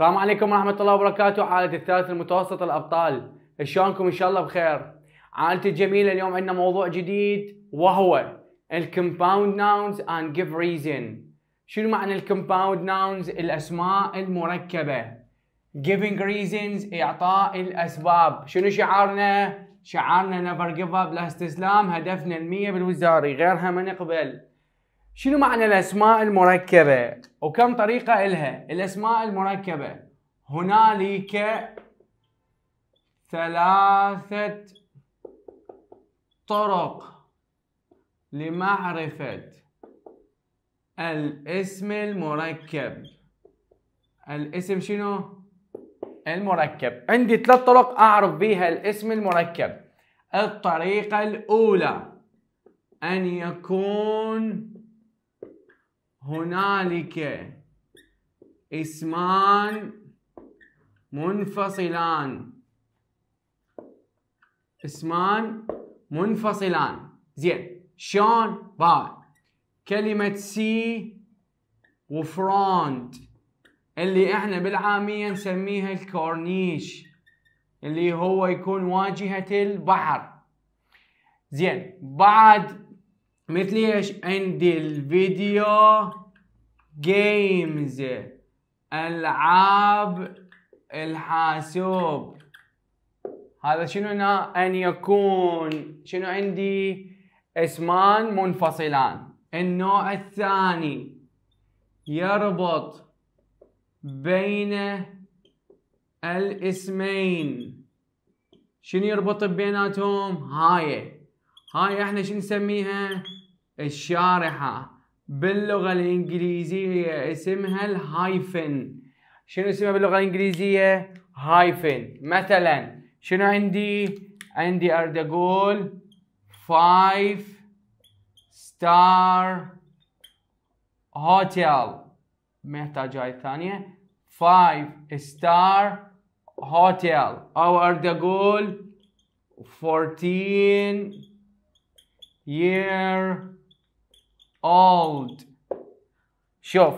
السلام عليكم ورحمة الله وبركاته عائلة الثالث المتوسط الأبطال شلونكم إن شاء الله بخير عائلتي الجميلة اليوم عندنا موضوع جديد وهو الـ compound nouns and give reason شنو معنى الـ compound nouns الأسماء المركبة giving reasons إعطاء الأسباب شنو شعارنا شعارنا never give up لا استسلام هدفنا المية بالوزاري غيرها ما نقبل شنو معنى الاسماء المركبه وكم طريقه الها الاسماء المركبه هنالك ثلاثه طرق لمعرفه الاسم المركب الاسم شنو المركب عندي ثلاث طرق اعرف بها الاسم المركب الطريقه الاولى ان يكون هنالك اسمان منفصلان اسمان منفصلان زين شلون با كلمة سي وفرونت اللي احنا بالعامية نسميها الكورنيش اللي هو يكون واجهة البحر زين بعد مثل ايش عندي الفيديو جيمز العاب الحاسوب هذا شنو هنا ان يكون شنو عندي اسمان منفصلان النوع الثاني يربط بين الاسمين شنو يربط بيناتهم هاي هاي احنا شنو نسميها الشارحة باللغة الإنجليزية اسمها الهايفن شنو اسمها باللغة الإنجليزية؟ هايفن مثلا شنو عندي؟ عندي عندي اريد أقول فايف ستار هوتيل محتاج هاي الثانية فايف ستار هوتيل أو أريد أقول 14 year old شوف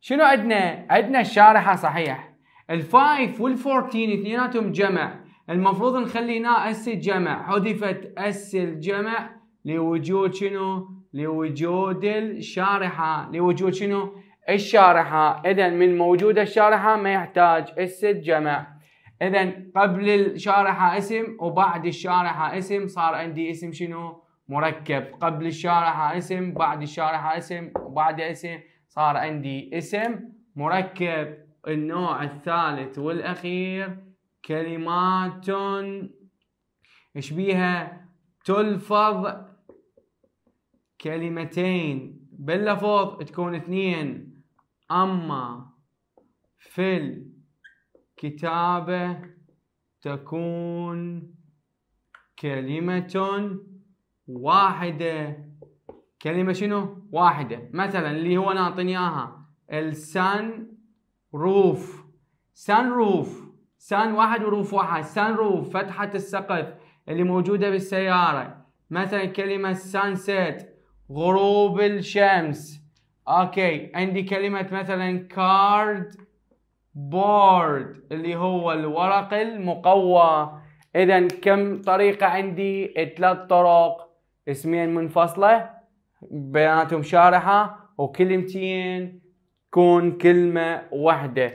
شنو عندنا؟ عندنا الشارحة صحيح الفايف والفورتين اثنيناتهم جمع المفروض نخلي هنا اس الجمع حذفت اس الجمع لوجود شنو؟ لوجود الشارحة لوجود شنو؟ الشارحة إذا من موجودة الشارحة ما يحتاج اس الجمع إذا قبل الشارحة اسم وبعد الشارحة اسم صار عندي اسم شنو؟ مركب قبل الشارع اسم بعد الشارع اسم وبعد اسم صار عندي اسم مركب النوع الثالث والأخير كلمات ايش بيها تلفظ كلمتين باللفظ تكون اثنين أما في الكتابة تكون كلمة واحدة كلمة شنو؟ واحدة مثلا اللي هو نعطيني إياها السان روف سان روف سان واحد وروف واحد سان روف فتحة السقف اللي موجودة بالسيارة مثلا كلمة سان سيت غروب الشمس اوكي عندي كلمة مثلا كارد بورد اللي هو الورق المقوى اذا كم طريقة عندي ثلاث طرق اسمين منفصلة بياناتهم شارحة وكلمتين تكون كلمة واحدة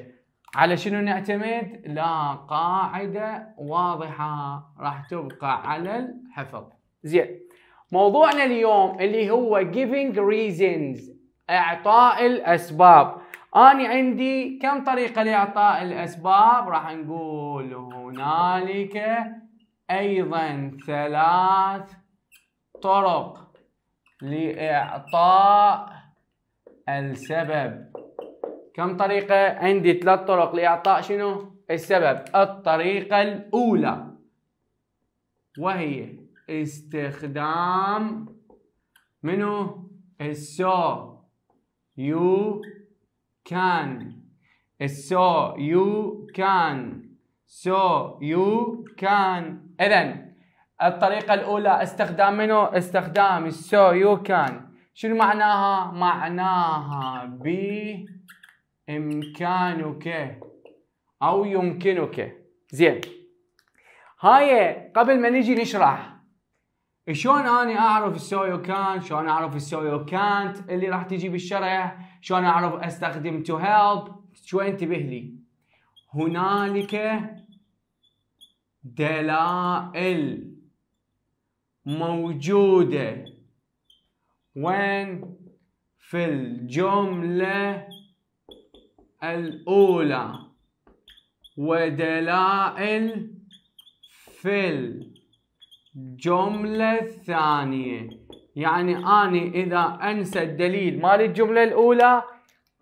على شنو نعتمد؟ لا قاعدة واضحة راح تبقى على الحفظ زين موضوعنا اليوم اللي هو giving reasons اعطاء الاسباب انا عندي كم طريقه لاعطاء الاسباب راح نقول هنالك ايضا ثلاث الطرق لإعطاء السبب كم طريقة؟ عندي ثلاث طرق لإعطاء شنو؟ السبب الطريقة الأولى وهي استخدام منو؟ السو يو كان السو يو كان سو يو كان إذن الطريقة الأولى استخدام منو؟ استخدام so you can شنو معناها؟ معناها بإمكانك أو يمكنك زين هاي قبل ما نجي نشرح شلون أنا اعرف so you can شلون اعرف so you can't اللي راح تجي بالشرح شلون اعرف استخدم to help شو انتبه لي هنالك دلائل موجودة وين في الجملة الأولى ودلائل في الجملة الثانية يعني أنا إذا أنسى الدليل مال الجملة الأولى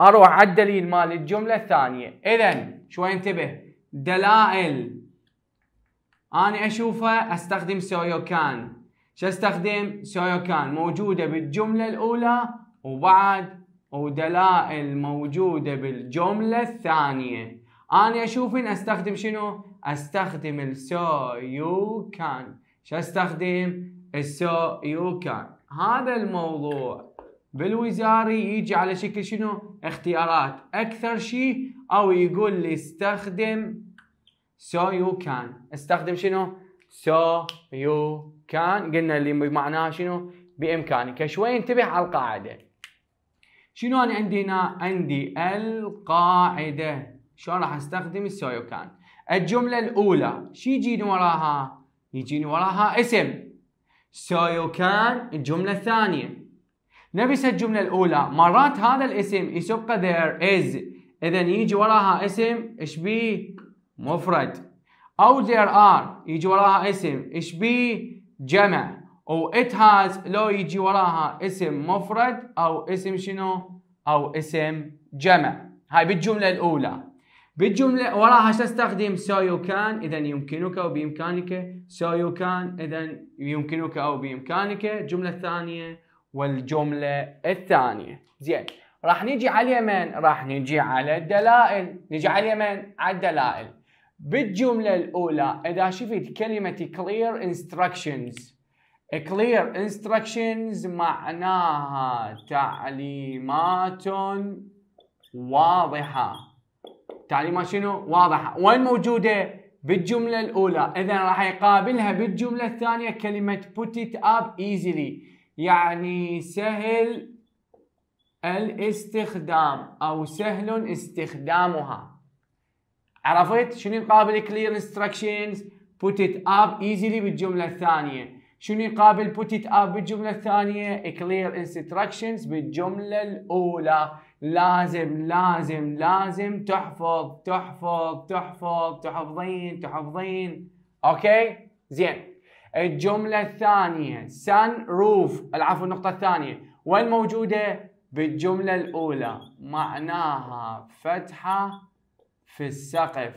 أروح على الدليل مال الجملة الثانية إذا شوي انتبه دلائل أنا أشوفها أستخدم سويو كان شو شستخدم سيوكان موجودة بالجملة الأولى وبعد ودلائل موجودة بالجملة الثانية أنا أشوف إن أستخدم شنو؟ أستخدم السيوكان شستخدم السيوكان هذا الموضوع بالوزاري يجي على شكل شنو؟ اختيارات أكثر شيء أو يقول لي استخدم سو كان استخدم شنو؟ سو يو كان قلنا اللي بمعناه شنو بامكانك شوي انتبه على القاعده شنو انا عندي هنا عندي القاعده شلون راح استخدم السويو كان الجمله الاولى شو يجيني وراها يجيني وراها اسم سويو كان الجمله الثانيه نفس الجمله الاولى مرات هذا الاسم يسبق there is اذا يجي وراها اسم ايش بيه مفرد او there are يجي وراها اسم ايش بيه جمع و it has لو يجي وراها اسم مفرد او اسم شنو او اسم جمع هاي بالجمله الاولى بالجمله وراها تستخدم so you can اذا يمكنك او بامكانك so you can اذا يمكنك او بامكانك الجمله الثانيه والجمله الثانيه زين راح نيجي على اليمين راح نيجي على الدلائل نيجي على اليمين على الدلائل بالجملة الأولى إذا شفت كلمة clear instructions clear instructions معناها تعليمات واضحة تعليمات شنو؟ واضحة وين موجودة؟ بالجملة الأولى إذا راح يقابلها بالجملة الثانية كلمة put it up easily يعني سهل الاستخدام أو سهل استخدامها عرفت شنو يقابل كلير انستراكشنز put it up easily بالجملة الثانية شنو يقابل put it up بالجملة الثانية clear instructions بالجملة الأولى لازم لازم لازم تحفظ تحفظ تحفظ تحفظين تحفظين اوكي زين الجملة الثانية sun roof العفو النقطة الثانية وين موجودة بالجملة الأولى معناها فتحة في السقف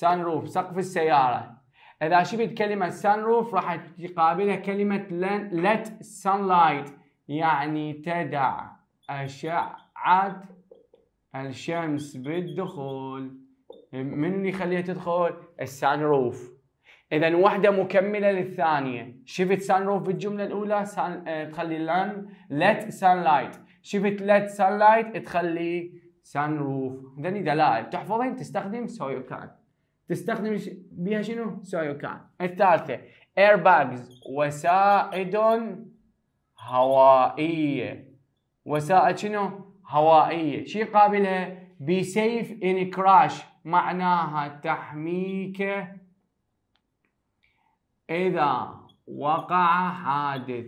sunroof سقف السيارة إذا شفت كلمة sunroof راح تقابلها كلمة let sunlight يعني تدع أشعة الشمس بالدخول من اللي يخليها تدخل؟ روف إذا واحدة مكملة للثانية شفت سانروف بالجملة الأولى سان... آه، تخلي لن let sunlight شفت let sunlight تخلي سان روف ذني دلائل تحفظين تستخدم سويوكان تستخدم بها شنو؟ سويوكان الثالثة اير باجز وسائد هوائية وسائد شنو؟ هوائية شي قابلها؟ سيف ان كراش معناها تحميك اذا وقع حادث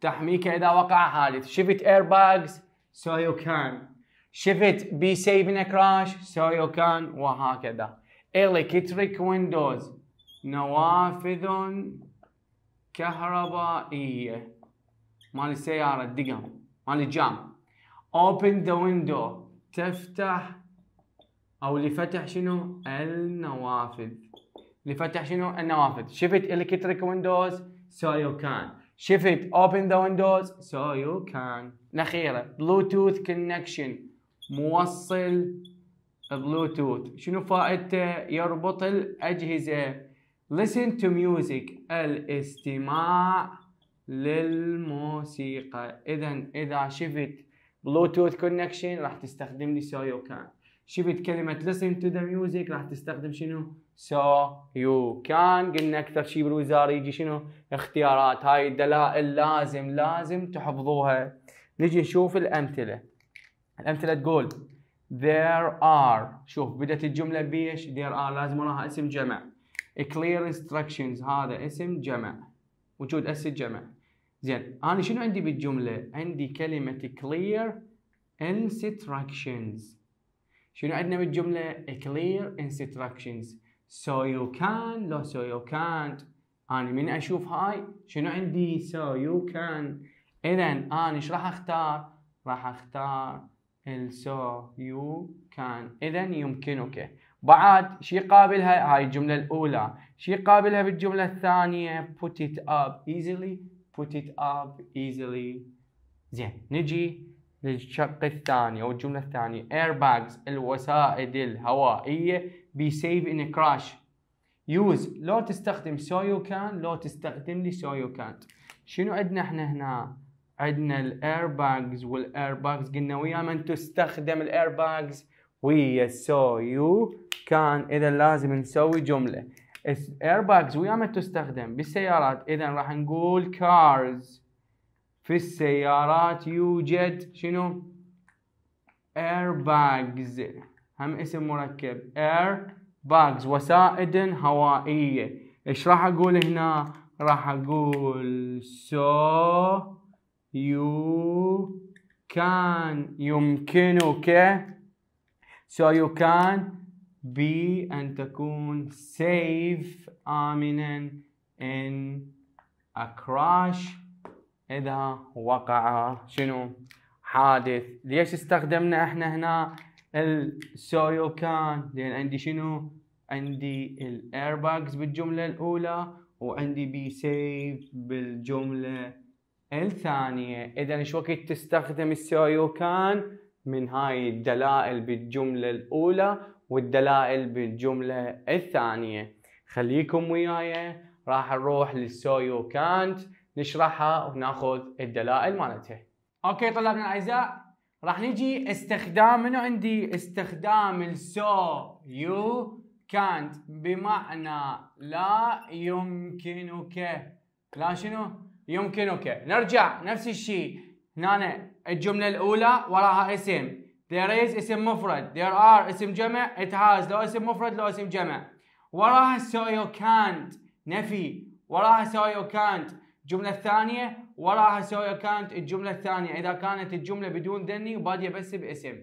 تحميك اذا وقع حادث شفت اير باجز سو يو كان شفت بي سيفنا كراش سويو كان وهكذا إلكتريك ويندوز نوافذ كهربائية مال السيارة الدقم مال الجام open the window تفتح او لفتح شنو النوافذ لفتح شنو النوافذ شفت الكتريك ويندوز سو يو كان شفت open the windows so you can الأخيرة Bluetooth connection موصل بلوتوث شنو فائدته يربط الأجهزة listen to music الاستماع للموسيقى اذا اذا شفت بلوتوث كونكشن راح تستخدم لي سويو كان شفت كلمة listen to the music راح تستخدم شنو سو يو كان قلنا اكثر شيء بالوزارة يجي شنو اختيارات هاي الدلائل لازم لازم تحفظوها نجي نشوف الامثلة الامثله تقول there are شوف بدأت الجمله بايش؟ there are لازم وراها اسم جمع clear instructions هذا اسم جمع وجود اس جمع زين انا شنو عندي بالجمله؟ عندي كلمه clear instructions شنو عندنا بالجمله؟ clear instructions so you can لو so you can't انا من اشوف هاي شنو عندي؟ so you can اذا انا ايش راح اختار؟ راح اختار so يو كان اذا يمكنك بعد شي قابلها هاي الجمله الاولى شي قابلها بالجمله الثانيه put it up easily put it up easily زين نجي للشق الثاني او الجمله الثانيه airbags الوسائد الهوائيه be safe in a crash use لو تستخدم so you can لو تستخدم لي so you can't شنو عندنا احنا هنا عندنا الايرباجز والايرباجز قلنا ويا من تستخدم الايرباجز ويا سو يو كان اذا لازم نسوي جمله الايرباجز ويا من تستخدم بالسيارات اذا راح نقول كارز في السيارات يوجد شنو ايرباجز هم اسم مركب اير باجز وسائد هوائيه ايش راح اقول هنا راح اقول سو you can يمكنك so you can be أن تكون safe آمنا in a crash إذا وقع شنو حادث ليش استخدمنا احنا هنا ال so can لأن عندي شنو عندي الايرباكس بالجملة الأولى وعندي بي سيف بالجملة الثانية إذا شو وقت تستخدم كان من هاي الدلائل بالجملة الأولى والدلائل بالجملة الثانية خليكم وياي راح نروح كانت نشرحها وناخذ الدلائل مالتها اوكي طلابنا الاعزاء راح نجي استخدام منو عندي استخدام السو يو كانت بمعنى لا يمكنك لا شنو يمكنك نرجع نفس الشيء هنا الجملة الأولى وراها اسم there is اسم مفرد there are اسم جمع it has لو اسم مفرد لو اسم جمع وراها so you can't نفي وراها so you can't الجملة الثانية وراها so you can't الجملة الثانية إذا كانت الجملة بدون ذني وبادية بس باسم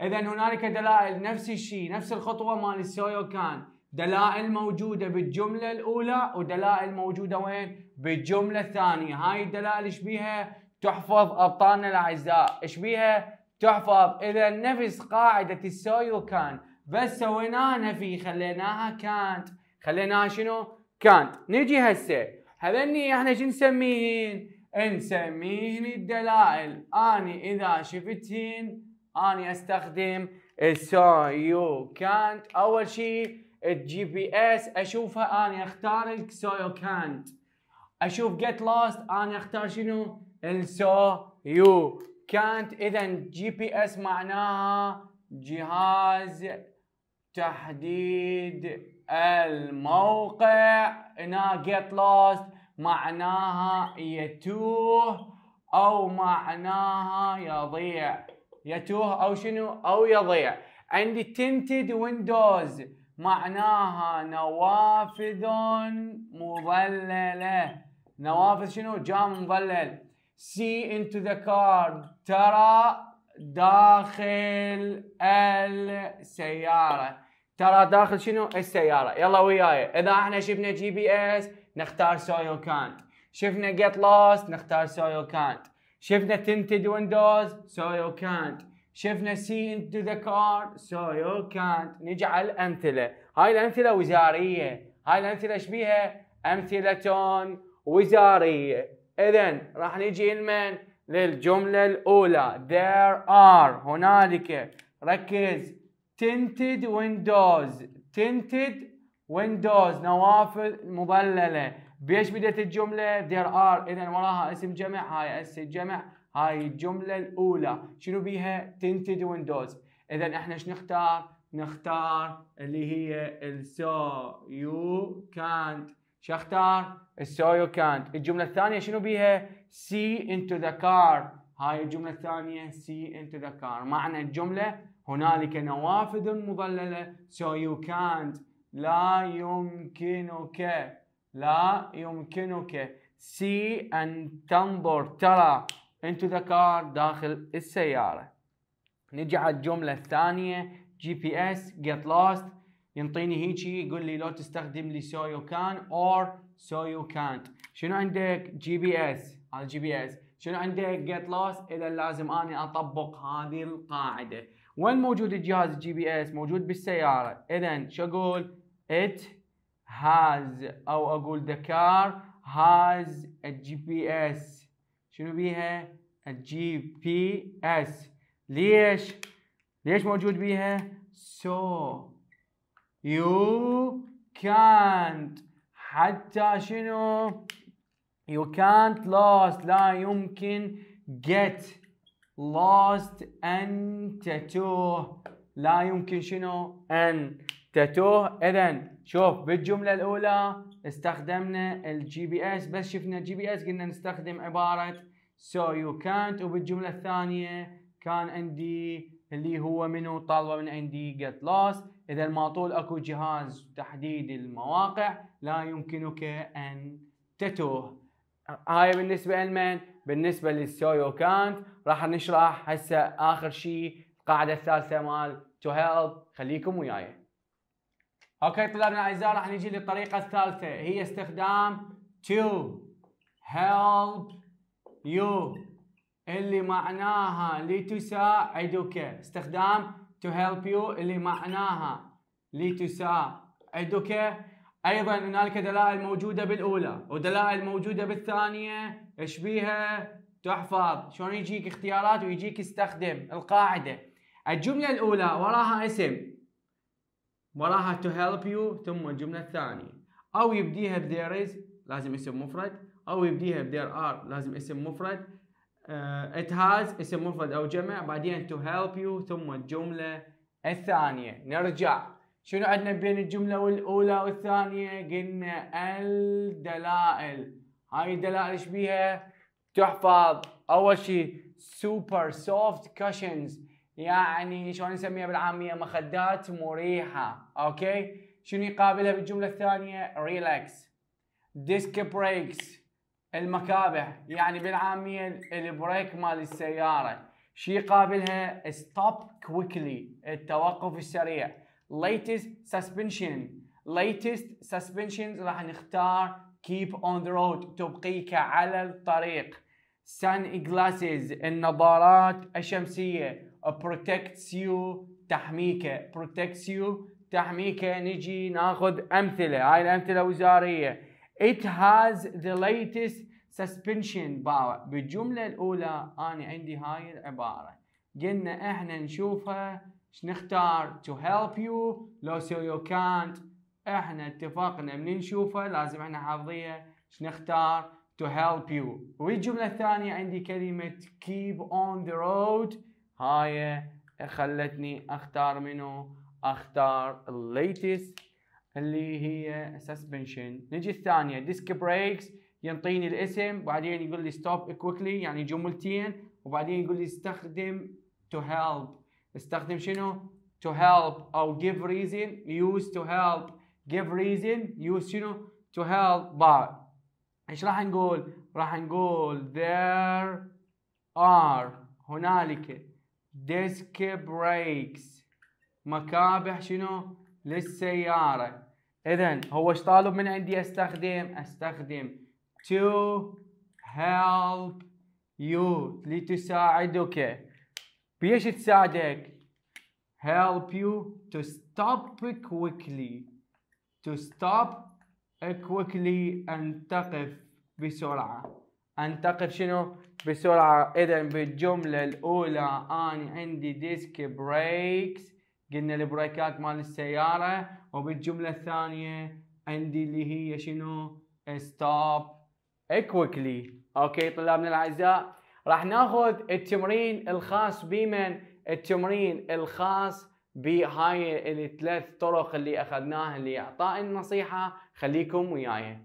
إذا هنالك دلائل نفس الشيء نفس الخطوة مال so you can't دلائل موجودة بالجملة الأولى ودلائل موجودة وين؟ بالجملة الثانية هاي الدلائل ايش بيها؟ تحفظ أبطالنا الأعزاء ايش بيها؟ تحفظ إذا نفس قاعدة السويو كان بس سويناها نفي خليناها كانت خليناها شنو؟ كانت نجي هسه هذني احنا شو نسميهن؟ نسميهن الدلائل اني اذا شفتهن اني استخدم السو يو كانت اول شيء الجي بي اس اشوفها انا اختار السو كانت اشوف جيت لاست انا اختار شنو السو يو كانت اذا جي بي اس معناها جهاز تحديد الموقع هنا جيت لاست معناها يتوه او معناها يضيع يتوه او شنو او يضيع عندي تنتد ويندوز معناها نوافذ مظللة نوافذ شنو جاء مظلل see into the car ترى داخل السيارة ترى داخل شنو السيارة يلا وياي إذا احنا شفنا جي بي اس نختار سويو كانت شفنا get lost نختار سويو كانت شفنا tinted windows سويو كانت شفنا سي انتو ذا كار سو يو كانت نجعل امثله هاي الامثله وزاريه هاي الامثله ايش بيها امثله وزاريه اذا راح نجي لمن للجمله الاولى there are هنالك ركز tinted windows tinted windows نوافذ مبلله بيش بدت الجمله there are اذا وراها اسم جمع هاي اسم جمع هاي الجملة الأولى شنو بيها تنتد ويندوز إذا احنا ايش نختار؟ نختار اللي هي السو يو كانت شو اختار؟ السو يو كانت الجملة الثانية شنو بيها؟ سي انتو ذا كار هاي الجملة الثانية سي انتو ذا كار معنى الجملة هنالك نوافذ مظللة سو يو كانت لا يمكنك لا يمكنك سي أن تنظر ترى into the car داخل السيارة نجي على الجملة الثانية جي بي اس get lost ينطيني هيجي يقول لي لو تستخدم لي so you can or so you can't شنو عندك جي بي اس هذا جي بي اس شنو عندك get lost اذا لازم اني اطبق هذه القاعدة وين موجود الجهاز جي بي اس موجود بالسيارة اذا شو اقول it has او اقول the car has a GPS شنو بيها؟ الجي بي اس ليش؟ ليش موجود بيها؟ سو يو كانت حتى شنو؟ يو كانت lost لا يمكن get lost أن تتوه لا يمكن شنو؟ أن تتوه إذا شوف بالجملة الأولى استخدمنا الجي بي اس بس شفنا جي بي اس قلنا نستخدم عباره so you can't وبالجمله الثانيه كان عندي اللي هو منو طالبه من عندي get lost اذا طول اكو جهاز تحديد المواقع لا يمكنك ان تتوه هاي بالنسبه لمن بالنسبه you كانت راح نشرح هسه اخر شيء القاعده الثالثه مال to help خليكم وياي اوكي طلابنا الاعزاء راح نجي للطريقه الثالثه هي استخدام to help you اللي معناها لتساعدك استخدام to help you اللي معناها لتساعدك ايضا هنالك دلائل موجوده بالاولى ودلائل موجوده بالثانيه ايش بيها تحفظ شلون يجيك اختيارات ويجيك استخدم القاعده الجمله الاولى وراها اسم وراها to help you ثم الجملة الثانية أو يبديها ب there is لازم اسم مفرد أو يبديها ب there are لازم اسم مفرد uh, it has اسم مفرد أو جمع بعدين to help you ثم الجملة الثانية نرجع شنو عندنا بين الجملة والأولى والثانية قلنا الدلائل هاي الدلائل ايش بيها تحفظ أول شيء super soft cushions يعني شلون نسميها بالعاميه مخدات مريحه اوكي شنو يقابلها بالجمله الثانيه ريلاكس ديسك بريكس المكابح يعني بالعاميه البريك مال السياره شي يقابلها ستوب كويكلي التوقف السريع latest suspension latest سسبنشن راح نختار keep on the road تبقيك على الطريق سان glasses النظارات الشمسيه protects you تحميك protects you تحميك نجي ناخذ امثله هاي الامثله وزاريه it has the latest suspension power بالجمله الاولى انا عندي هاي العباره قلنا احنا نشوفها نختار to help you لو so you can't احنا اتفقنا من نشوفها لازم احنا حافظيها نختار to help you والجمله الثانيه عندي كلمه keep on the road هاي خلتني اختار منو اختار الليتست اللي هي سسبنشن نجي الثانيه ديسك بريكس ينطيني الاسم بعدين يقول لي ستوب كويكلي يعني جملتين وبعدين يقول لي استخدم تو هيلب استخدم شنو تو هيلب او جيف ريزن يوز تو هيلب جيف ريزن يوز شنو تو هيلب بار ايش راح نقول راح نقول there are هنالك ديسك بريكس مكابح شنو للسيارة اذا هو ايش طالب من عندي استخدم استخدم to help you لتساعدك بيش تساعدك help you to stop quickly to stop quickly أن تقف بسرعة أن تقف شنو بسرعة إذا بالجملة الأولى أنا عندي ديسك بريكس قلنا البريكات مال السيارة وبالجملة الثانية عندي اللي هي شنو ستوب كويكلي أوكي طلابنا الأعزاء راح ناخذ التمرين الخاص بمن التمرين الخاص بهاي الثلاث طرق اللي اخذناها اللي اعطاء النصيحه خليكم وياي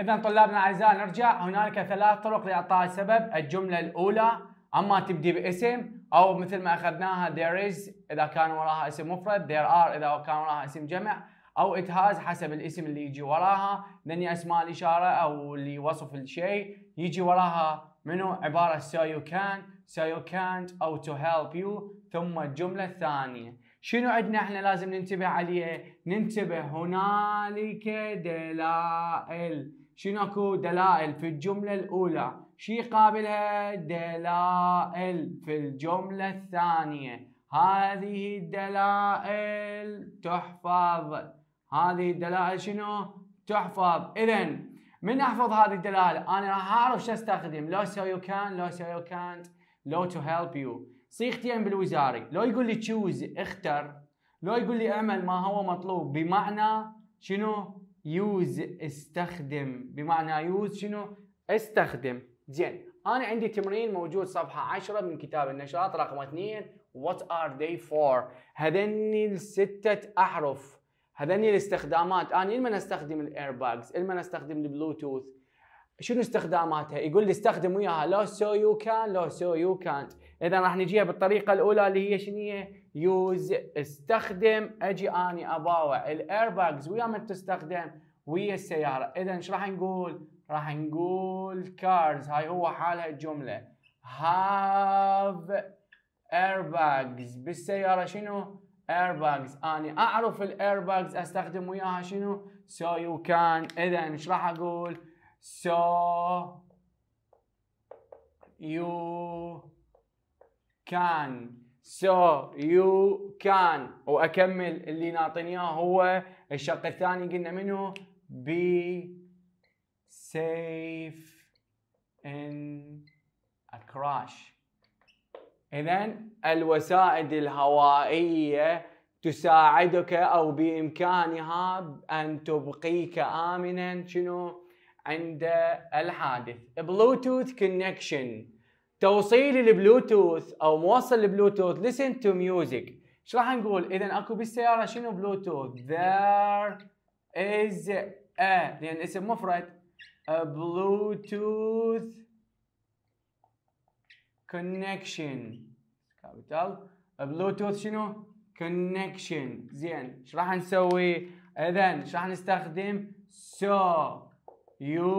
إذا طلابنا الأعزاء نرجع هنالك ثلاث طرق لإعطاء سبب الجملة الأولى أما تبدي باسم أو مثل ما أخذناها there is إذا كان وراها اسم مفرد there are إذا كان وراها اسم جمع أو it has حسب الاسم اللي يجي وراها لأن أسماء الإشارة أو اللي وصف الشيء يجي وراها منو عبارة so you can so you can't أو to help you ثم الجملة الثانية شنو عندنا احنا لازم ننتبه عليه ننتبه هنالك دلائل شنو اكو دلائل في الجملة الأولى شي قابلها دلائل في الجملة الثانية هذه الدلائل تحفظ هذه الدلائل شنو تحفظ إذا من أحفظ هذه الدلائل أنا راح أعرف شو أستخدم لو سو يو كان لو سو يو كانت لو تو هيلب يو صيغتين بالوزاري لو يقول لي تشوز اختر لو يقول لي اعمل ما هو مطلوب بمعنى شنو يوز استخدم بمعنى يوز شنو استخدم زين انا عندي تمرين موجود صفحه 10 من كتاب النشاط رقم 2 وات ار ذي فور هذني الستة احرف هذني الاستخدامات انا لمن استخدم باجز لمن استخدم البلوتوث شنو استخداماتها يقول لي استخدم وياها لو سو يو كان لو سو يو كانت اذا راح نجيها بالطريقه الاولى اللي هي شنو هي يوز استخدم اجي اني اباوع الاير باجز ويا من تستخدم ويا السياره اذا ايش راح نقول راح نقول كارز هاي هو حالها الجمله هاف اير باجز بالسياره شنو اير باجز اني اعرف الاير باجز استخدم وياها شنو سو يو كان اذا ايش راح اقول سو يو كان سو يو كان واكمل اللي ناطيني اياه هو الشق الثاني قلنا منه بي سيف ان كراش اذا الوسائد الهوائيه تساعدك او بامكانها ان تبقيك امنا شنو عند الحادث بلوتوث كونكشن توصيل البلوتوث او موصل البلوتوث listen to music شو راح نقول اذا اكو بالسياره شنو بلوتوث there is a لان اسم مفرد bluetooth connection كابيتال بلوتوث شنو connection زين ايش راح نسوي اذا ايش راح نستخدم so you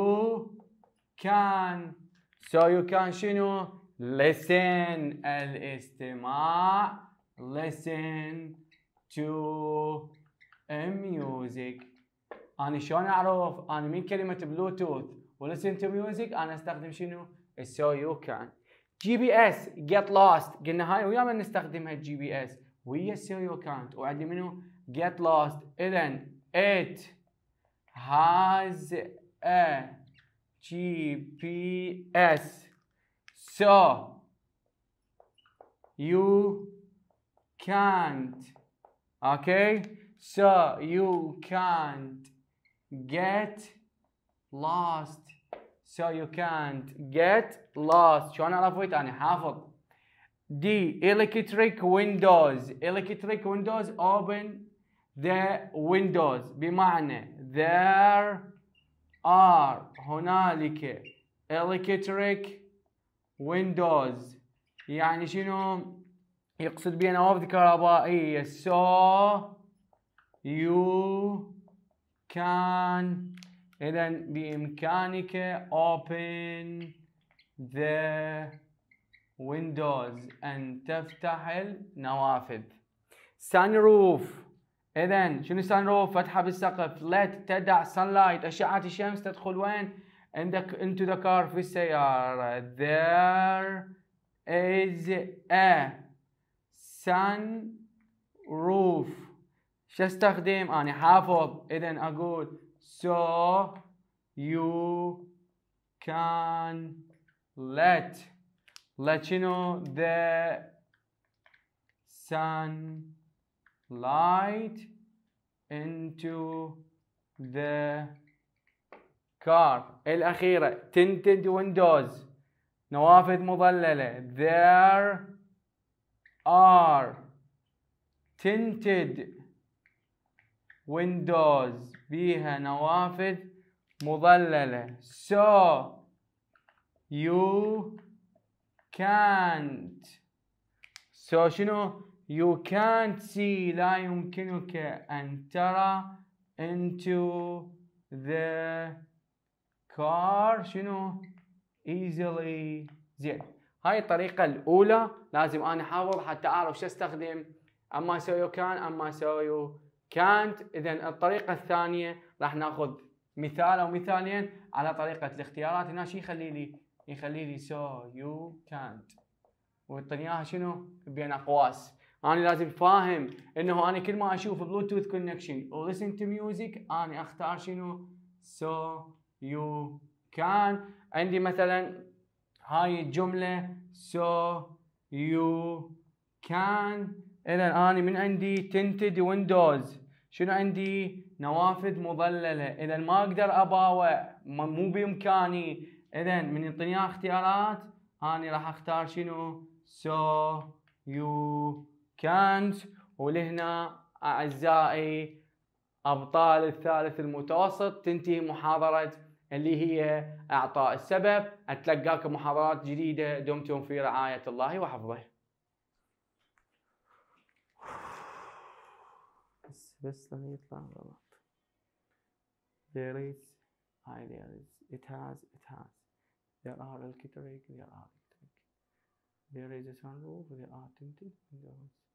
can So you can شنو listen الاستماع listen to music أنا شلون أعرف أنا من كلمة بلوتوث و listen to music أنا أستخدم شنو so you can جي بي اس get lost قلنا هاي وياما نستخدمها الجي بي اس ويا السيريو كانت وعندي منو get lost اذا it has a GPS so you can't okay so you can't get lost so you can't get lost شو انا رفويت انا حافظ D electric windows electric windows open the windows بمعنى there ار هنالك الكتريك ويندوز يعني شنو يقصد بها نوافذ كهربائيه سو يو كان اذا بامكانك open the windows ان تفتح النوافذ sunroof اذا شنو سان روف فتحه بالسقف لت تدع سان لايت اشعه الشمس تدخل وين عندك into the car في السياره there is a سان روف شو استخدم انا حافظ اذا اقول so you can let let you know the sun light into the car الأخيرة tinted windows نوافذ مظللة there are tinted windows بيها نوافذ مظللة so you can't so شنو You can't see لا يمكنك أن ترى into the car شنو easily زين هاي الطريقة الأولى لازم أنا أحافظ حتى أعرف شو أستخدم أما يو كان أما يو كانت إذا الطريقة الثانية راح ناخذ مثال أو مثالين على طريقة الاختيارات هنا شو يخلي لي يخلي لي so you can't ويعطيني إياها شنو بين أقواس انا لازم فاهم انه انا كل ما اشوف بلوتوث كونكشن لسن تو ميوزك انا اختار شنو سو يو كان عندي مثلا هاي الجمله سو يو كان اذا انا من عندي تنتد ويندوز شنو عندي نوافذ مظلله اذا ما اقدر اباوع مو بامكاني اذا من يعطيني اختيارات انا راح اختار شنو سو يو كانت ولهنا اعزائي ابطال الثالث المتوسط تنتهي محاضره اللي هي اعطاء السبب اتلقاكم محاضرات جديده دمتم في رعايه الله وحفظه بس بس لما يطلع غلط there is I there is it has it has there are electric there are electric there is a sunroof there are tinted windows